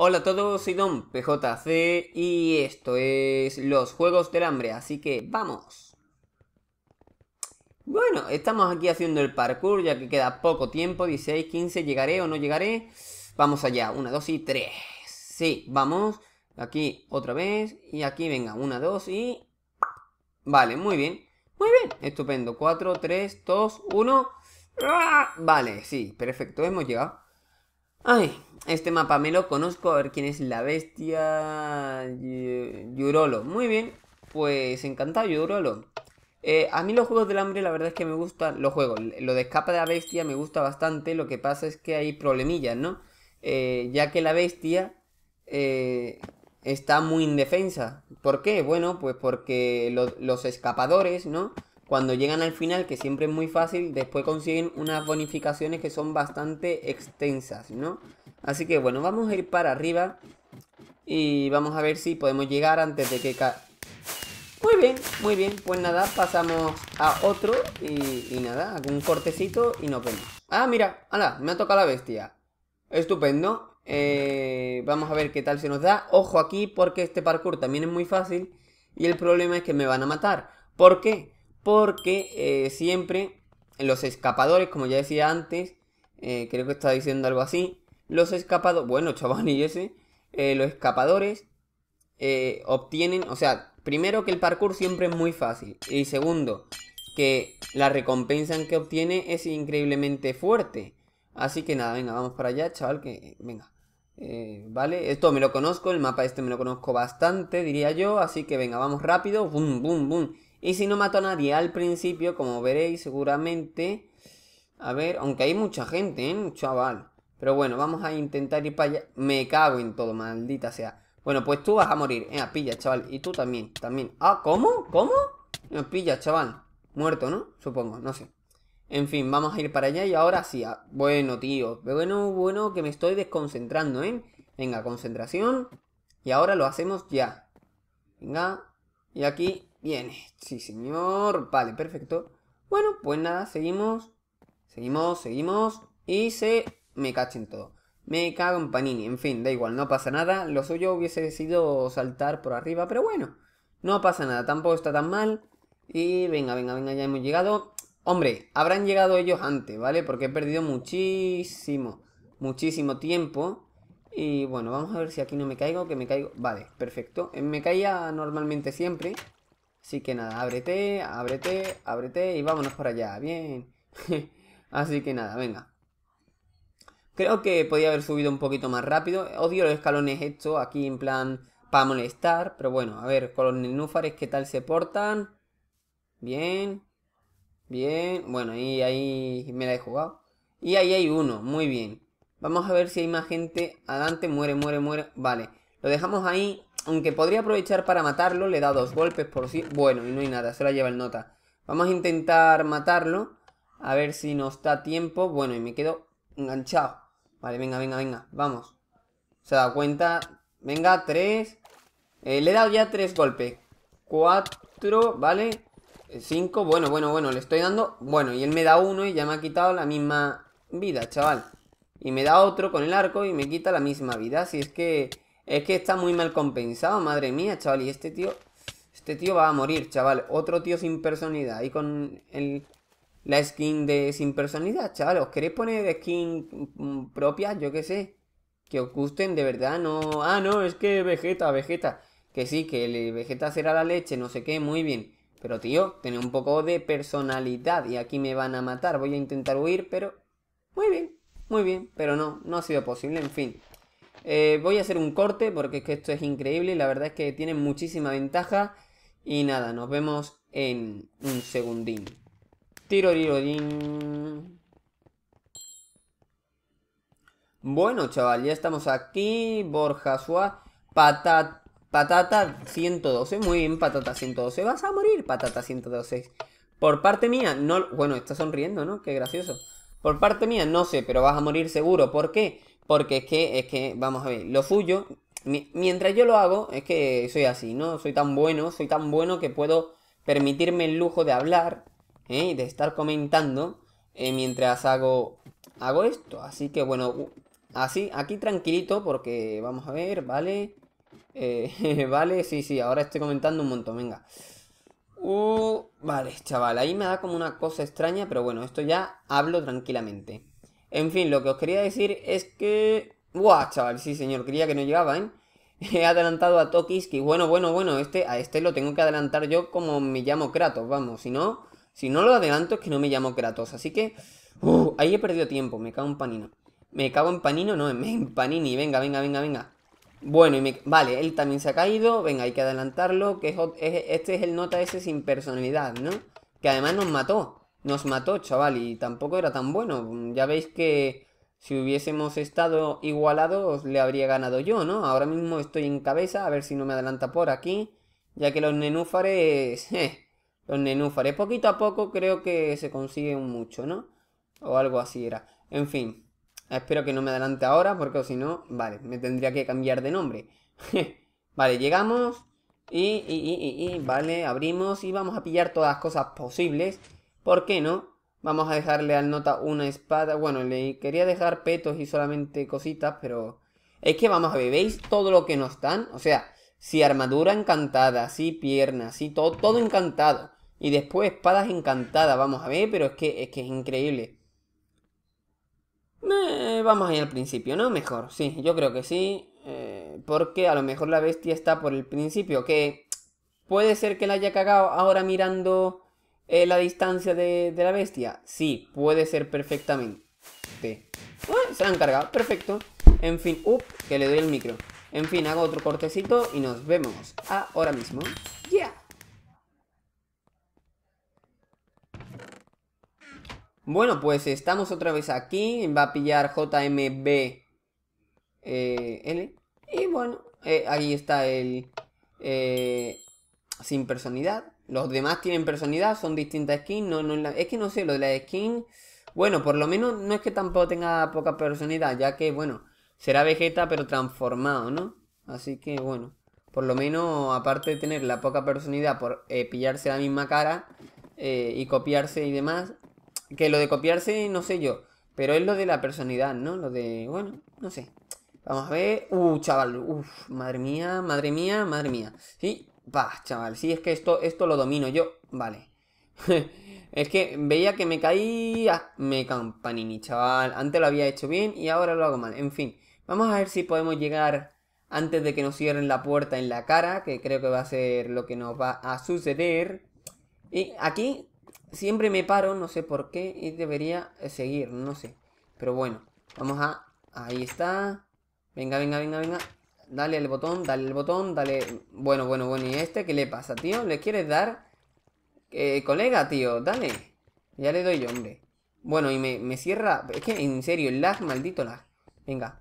Hola a todos, soy Don PJC y esto es los Juegos del Hambre, así que ¡vamos! Bueno, estamos aquí haciendo el parkour, ya que queda poco tiempo, 16, 15, ¿llegaré o no llegaré? Vamos allá, 1, 2 y 3. Sí, vamos, aquí otra vez, y aquí venga, 1, 2 y... Vale, muy bien, muy bien, estupendo, 4, 3, 2, 1... Vale, sí, perfecto, hemos llegado. Ay, este mapa me lo conozco. A ver quién es la bestia. Yurolo. Muy bien. Pues encantado, Yurolo. Eh, a mí los juegos del hambre la verdad es que me gustan. Los juegos. Lo de escapa de la bestia me gusta bastante. Lo que pasa es que hay problemillas, ¿no? Eh, ya que la bestia eh, está muy indefensa. ¿Por qué? Bueno, pues porque los escapadores, ¿no? cuando llegan al final, que siempre es muy fácil, después consiguen unas bonificaciones que son bastante extensas, ¿no? Así que bueno, vamos a ir para arriba y vamos a ver si podemos llegar antes de que ca... Muy bien, muy bien, pues nada, pasamos a otro y, nada, un cortecito y nos vemos. Ah, mira, ala, me ha tocado la bestia. Estupendo. Eh, vamos a ver qué tal se nos da. Ojo aquí porque este parkour también es muy fácil y el problema es que me van a matar. ¿Por qué? porque eh, siempre los escapadores, como ya decía antes, eh, creo que estaba diciendo algo así, los escapadores, bueno, chaval, y ese, eh, los escapadores obtienen, o sea, primero que el parkour siempre es muy fácil, y segundo, que la recompensa en que obtiene es increíblemente fuerte. Así que nada, venga, vamos para allá, chaval, que venga. vale, esto me lo conozco, el mapa este me lo conozco bastante, diría yo, así que venga, vamos rápido, boom, boom, boom. Y si no mato a nadie al principio, como veréis seguramente... A ver, aunque hay mucha gente, ¿eh? Chaval. Pero bueno, vamos a intentar ir para allá. Me cago en todo, maldita sea. Bueno, pues tú vas a morir. Eh, pilla, chaval. Y tú también, también. Ah, ¿cómo? ¿Cómo? Me pilla, chaval. Muerto, ¿no? Supongo, no sé. En fin, vamos a ir para allá y ahora sí. Ah, bueno, tío. Bueno, bueno, que me estoy desconcentrando, ¿eh? Venga, concentración. Y ahora lo hacemos ya. Venga. Y aquí Bien, sí señor. Vale, perfecto. Bueno, pues nada, seguimos. Seguimos, seguimos. Y se... Me cachen todo. Me cago en Panini. En fin, da igual, no pasa nada. Lo suyo hubiese sido saltar por arriba, pero bueno. No pasa nada, tampoco está tan mal. Y venga, venga, venga, ya hemos llegado. Hombre, habrán llegado ellos antes, ¿vale? Porque he perdido muchísimo, muchísimo tiempo. Y bueno, vamos a ver si aquí no me caigo, que me caigo... Vale, perfecto. Eh, me caía normalmente siempre. Así que nada, ábrete, ábrete, ábrete y vámonos por allá. Bien. Así que nada, venga. Creo que podía haber subido un poquito más rápido. Odio los escalones hechos aquí en plan para molestar. Pero bueno, a ver, con los nenúfares, ¿qué tal se portan? Bien. Bien. Bueno, y ahí me la he jugado. Y ahí hay uno, muy bien. Vamos a ver si hay más gente. Adelante, muere, muere, muere. Vale, lo dejamos ahí. Aunque podría aprovechar para matarlo, le da dos golpes por si... Bueno, y no hay nada, se la lleva el nota. Vamos a intentar matarlo. A ver si nos da tiempo. Bueno, y me quedo enganchado. Vale, venga, venga, venga. Vamos. Se da cuenta. Venga, tres. Eh, le he dado ya tres golpes. Cuatro, ¿vale? Eh, cinco. Bueno, bueno, bueno. Le estoy dando... Bueno, y él me da uno y ya me ha quitado la misma vida, chaval. Y me da otro con el arco y me quita la misma vida. Así es que... Es que está muy mal compensado, madre mía, chaval. Y este tío... Este tío va a morir, chaval. Otro tío sin personalidad. Y con el, la skin de sin personalidad, chaval. ¿Os queréis poner skin propia? Yo qué sé. Que os gusten, de verdad, no... Ah, no, es que Vegeta, Vegeta. Que sí, que Vegeta será la leche, no sé qué, muy bien. Pero tío, tiene un poco de personalidad y aquí me van a matar. Voy a intentar huir, pero... Muy bien, muy bien, pero no, no ha sido posible, en fin. Eh, voy a hacer un corte porque es que esto es increíble y la verdad es que tiene muchísima ventaja. Y nada, nos vemos en un segundín. Tiro, Bueno, chaval, ya estamos aquí. Borja Suá. Patata, patata 112. Muy bien, patata 112. Vas a morir, patata 112. Por parte mía, no... Bueno, está sonriendo, ¿no? Qué gracioso. Por parte mía, no sé, pero vas a morir seguro. ¿Por qué? Porque es que, es que, vamos a ver, lo suyo, mientras yo lo hago, es que soy así, ¿no? Soy tan bueno, soy tan bueno que puedo permitirme el lujo de hablar ¿eh? de estar comentando eh, mientras hago, hago esto. Así que bueno, así, aquí tranquilito porque vamos a ver, ¿vale? Eh, vale, sí, sí, ahora estoy comentando un montón, venga. Uh, vale, chaval, ahí me da como una cosa extraña, pero bueno, esto ya hablo tranquilamente. En fin, lo que os quería decir es que... ¡Buah, chaval! Sí, señor, quería que no llegaba, ¿eh? He adelantado a Tokiski. Bueno, bueno, bueno, este, a este lo tengo que adelantar yo como me llamo Kratos, vamos. Si no, si no lo adelanto es que no me llamo Kratos. Así que... ahí he perdido tiempo, me cago en panino. Me cago en panino, no, en panini. Venga, venga, venga, venga. Bueno, y me... vale, él también se ha caído. Venga, hay que adelantarlo. Que este es el nota ese sin personalidad, ¿no? Que además nos mató nos mató, chaval, y tampoco era tan bueno. Ya veis que si hubiésemos estado igualados le habría ganado yo, ¿no? Ahora mismo estoy en cabeza, a ver si no me adelanta por aquí, ya que los nenúfares... los nenúfares poquito a poco creo que se consiguen mucho, ¿no? O algo así era. En fin, espero que no me adelante ahora porque si no, vale, me tendría que cambiar de nombre. vale, llegamos y, y, y, y, vale, abrimos y vamos a pillar todas las cosas posibles. ¿Por qué no? Vamos a dejarle al nota una espada. Bueno, le quería dejar petos y solamente cositas, pero... Es que vamos a ver, ¿veis todo lo que nos dan? O sea, si armadura encantada, si piernas, si todo, todo encantado. Y después espadas encantadas, vamos a ver, pero es que es, que es increíble. Eh, vamos a ir al principio, ¿no? Mejor, sí, yo creo que sí. Eh, porque a lo mejor la bestia está por el principio, que puede ser que la haya cagado ahora mirando eh, la distancia de, la bestia? Sí, puede ser perfectamente. se la han cargado, perfecto. En fin, up, que le doy el micro. En fin, hago otro cortecito y nos vemos ahora mismo. ¡Ya! Bueno, pues estamos otra vez aquí. Va a pillar JMB eh, Y bueno, eh, ahí está el... sin personalidad. Los demás tienen personalidad, son distintas skins. No, no, es que no sé, lo de la skin Bueno, por lo menos no es que tampoco tenga poca personalidad, ya que, bueno, será Vegeta pero transformado, ¿no? Así que, bueno, por lo menos, aparte de tener la poca personalidad por eh, pillarse la misma cara eh, y copiarse y demás, que lo de copiarse, no sé yo, pero es lo de la personalidad, ¿no? Lo de, bueno, no sé. Vamos a ver. Uh, chaval. Uf, madre mía, madre mía, madre mía. Sí, Bah, chaval, si es que esto, esto lo domino yo. Vale. es que veía que me caía. Me campanini, chaval. Antes lo había hecho bien y ahora lo hago mal. En fin, vamos a ver si podemos llegar antes de que nos cierren la puerta en la cara, que creo que va a ser lo que nos va a suceder. Y aquí siempre me paro, no sé por qué, y debería seguir, no sé. Pero bueno, vamos a... Ahí está. Venga, venga, venga, venga. Dale el botón, dale el botón, dale... Bueno, bueno, bueno, ¿y este qué le pasa, tío? ¿Le quieres dar? Eh, colega, tío, dale. Ya le doy yo, hombre. Bueno, y me, cierra... Es que, en serio, el lag, maldito lag. Venga.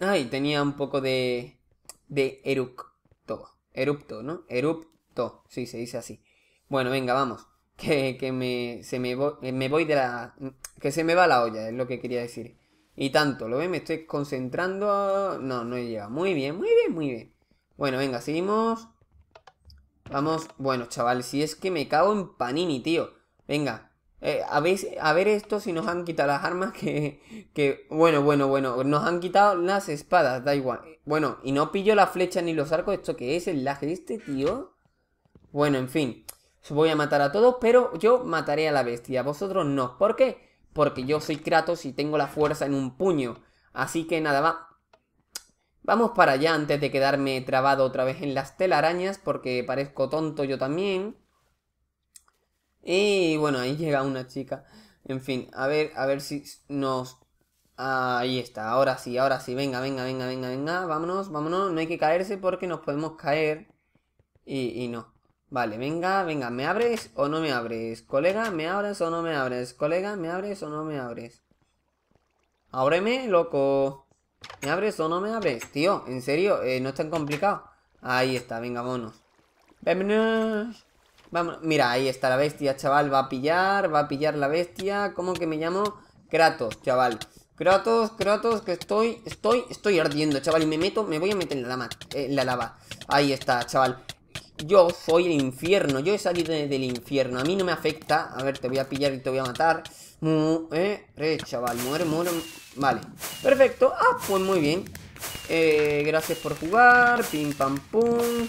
Ay, tenía un poco de... De erupto, Erupto, ¿no? Erupto. Sí, se dice así. Bueno, venga, vamos. Que, que me, se me, eh, me voy de la... Que se me va la olla, es lo que quería decir. Y tanto, ¿lo ven? Me estoy concentrando. No, no llega. Muy bien, muy bien, muy bien. Bueno, venga, seguimos. Vamos. Bueno, chaval, si es que me cago en panini, tío. Venga. Eh, a, ver, esto si nos han quitado las armas que, que... Bueno, bueno, bueno. Nos han quitado las espadas, da igual. Bueno, y no pillo la flecha ni los arcos. ¿Esto qué es? ¿El lag este, tío? Bueno, en fin. Os voy a matar a todos, pero yo mataré a la bestia. Vosotros no. ¿Por qué? porque yo soy Kratos y tengo la fuerza en un puño. Así que nada, va. Vamos para allá antes de quedarme trabado otra vez en las telarañas, porque parezco tonto yo también. Y bueno, ahí llega una chica. En fin, a ver, a ver si nos... Ahí está, ahora sí, ahora sí, venga, venga, venga, venga, venga, vámonos, vámonos, no hay que caerse porque nos podemos caer y, y no. Vale, venga, venga, ¿me abres o no me abres? Colega, ¿me abres o no me abres? Colega, ¿me abres o no me abres? Ábreme, loco. ¿Me abres o no me abres? Tío, en serio, eh, no es tan complicado. Ahí está, venga, vámonos. Vámonos. mira, ahí está la bestia, chaval. Va a pillar, va a pillar la bestia. ¿Cómo que me llamo? Kratos, chaval. Kratos, Kratos, que estoy, estoy, estoy ardiendo, chaval. Y me meto, me voy a meter en la la lava. Ahí está, chaval. Yo soy el infierno, yo he salido del infierno, a mí no me afecta. A ver, te voy a pillar y te voy a matar. Eh, chaval, muere, muere. Vale, perfecto. Ah, pues muy bien. Eh, gracias por jugar, pim pam pum.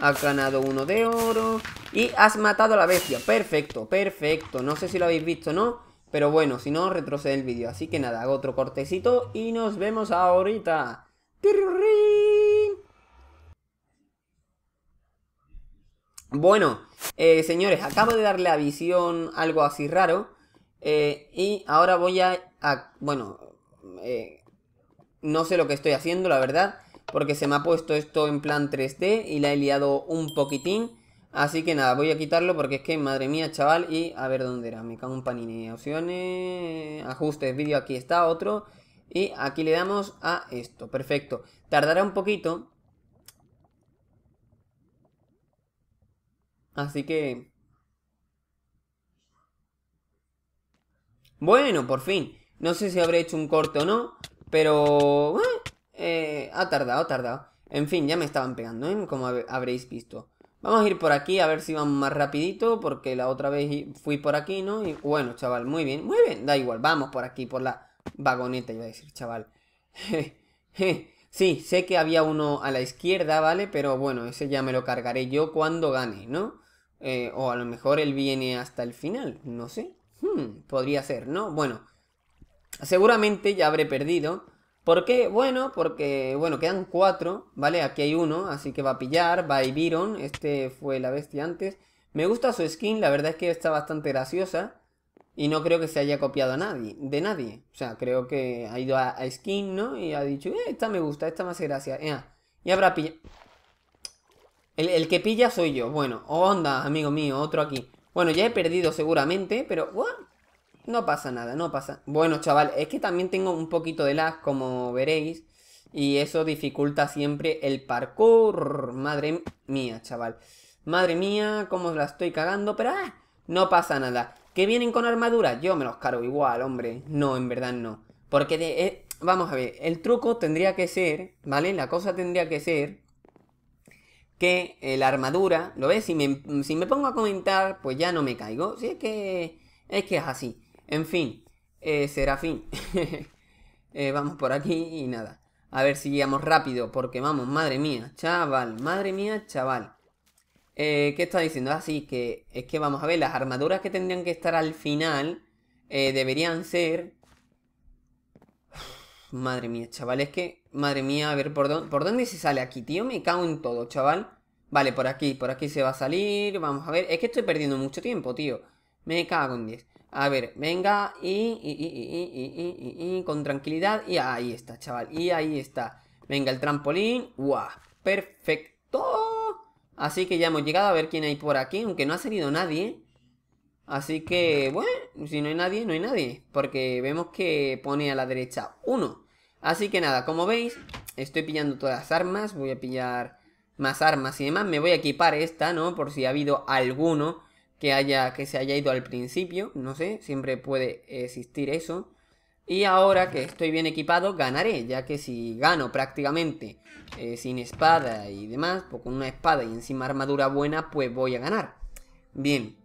Has ganado uno de oro. Y has matado a la bestia. Perfecto, perfecto. No sé si lo habéis visto, ¿no? Pero bueno, si no, retrocede el vídeo. Así que nada, hago otro cortecito y nos vemos ahorita. Tirurín Bueno, eh, señores, acabo de darle a visión algo así raro. Eh, y ahora voy a... bueno, eh, no sé lo que estoy haciendo, la verdad. Porque se me ha puesto esto en plan 3D y la he liado un poquitín. Así que nada, voy a quitarlo porque es que, madre mía, chaval. Y a ver dónde era. Me cago en panini. Opciones, ajustes, vídeo, aquí está otro. Y aquí le damos a esto. Perfecto. Tardará un poquito Así que... Bueno, por fin. No sé si habré hecho un corte o no, pero... Eh, ha tardado, ha tardado. En fin, ya me estaban pegando, ¿eh? Como habréis visto. Vamos a ir por aquí a ver si vamos más rapidito, porque la otra vez fui por aquí, ¿no? Y bueno, chaval, muy bien, muy bien, da igual, vamos por aquí, por la vagoneta, iba a decir, chaval. Sí, sé que había uno a la izquierda, ¿vale? Pero bueno, ese ya me lo cargaré yo cuando gane, ¿no? Eh, o a lo mejor él viene hasta el final, no sé. Hmm, podría ser, ¿no? Bueno, seguramente ya habré perdido. ¿Por qué? Bueno, porque, bueno, quedan cuatro, ¿vale? Aquí hay uno, así que va a pillar, va a Ibiron, este fue la bestia antes. Me gusta su skin, la verdad es que está bastante graciosa. Y no creo que se haya copiado a nadie, de nadie. O sea, creo que ha ido a, Skin, ¿no? Y ha dicho, eh, esta me gusta, esta me hace gracia. y habrá pillado. El, que pilla soy yo. Bueno, onda, amigo mío, otro aquí. Bueno, ya he perdido seguramente, pero... No pasa nada, no pasa. Bueno, chaval, es que también tengo un poquito de lag, como veréis. Y eso dificulta siempre el parkour. Madre mía, chaval. Madre mía, cómo la estoy cagando, pero... ¡ah! No pasa nada. ¿Que vienen con armadura? Yo me los cargo igual, hombre. No, en verdad no. Porque, de, eh, vamos a ver, el truco tendría que ser, ¿vale? La cosa tendría que ser que eh, la armadura, ¿lo ves? Si me, pongo a comentar, pues ya no me caigo. Si es que es, que es así. En fin, eh, será fin, vamos por aquí y nada. A ver si llegamos rápido, porque vamos, madre mía, chaval, madre mía, chaval. ¿Qué está diciendo? Así que es que vamos a ver, las armaduras que tendrían que estar al final deberían ser... madre mía, chaval, es que... Madre mía, a ver, ¿por, dónde, ¿por dónde se sale aquí, tío? Me cago en todo, chaval. Vale, por aquí, por aquí se va a salir, vamos a ver. Es que estoy perdiendo mucho tiempo, tío. Me cago en 10. A ver, venga y, y, y, y, con tranquilidad. Y ahí está, chaval. Y ahí está. Venga, el trampolín. ¡Guau! ¡Perfecto! Así que ya hemos llegado a ver quién hay por aquí, aunque no ha salido nadie. Así que, bueno, si no hay nadie, no hay nadie. Porque vemos que pone a la derecha uno. Así que nada, como veis, estoy pillando todas las armas. Voy a pillar más armas y demás. Me voy a equipar esta, ¿no? Por si ha habido alguno que, haya, que se haya ido al principio. No sé, siempre puede existir eso. Y ahora que estoy bien equipado, ganaré, ya que si gano prácticamente eh, sin espada y demás, pues con una espada y encima armadura buena, pues voy a ganar. Bien,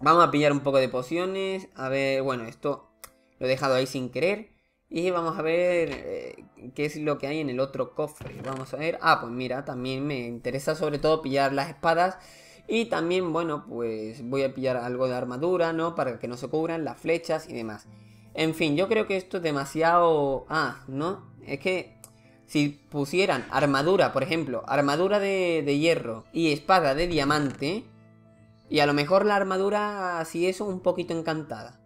vamos a pillar un poco de pociones, a ver, bueno, esto lo he dejado ahí sin querer. Y vamos a ver eh, qué es lo que hay en el otro cofre. Vamos a ver, ah, pues mira, también me interesa sobre todo pillar las espadas. Y también, bueno, pues voy a pillar algo de armadura, ¿no? Para que no se cubran las flechas y demás. En fin, yo creo que esto es demasiado... Ah, ¿no? Es que si pusieran armadura, por ejemplo, armadura de, de hierro y espada de diamante, y a lo mejor la armadura, si eso, un poquito encantada,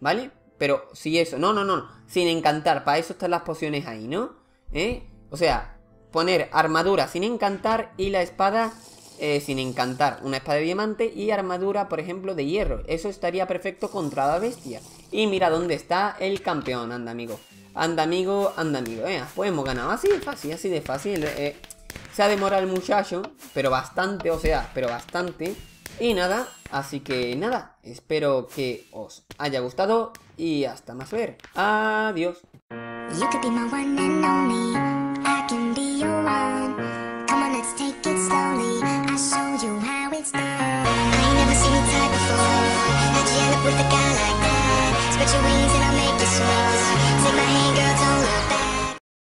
¿vale? Pero si eso, no, no, no, sin encantar, para eso están las pociones ahí, ¿no? ¿Eh? O sea, poner armadura sin encantar y la espada eh, sin encantar, una espada de diamante y armadura, por ejemplo, de hierro. Eso estaría perfecto contra la bestia. Y mira dónde está el campeón, anda amigo. Anda amigo, anda amigo. pues hemos ganado así de fácil, así de fácil. Eh. se ha demorado el muchacho, pero bastante, o sea, pero bastante. Y nada, así que nada, espero que os haya gustado y hasta más ver. Adiós.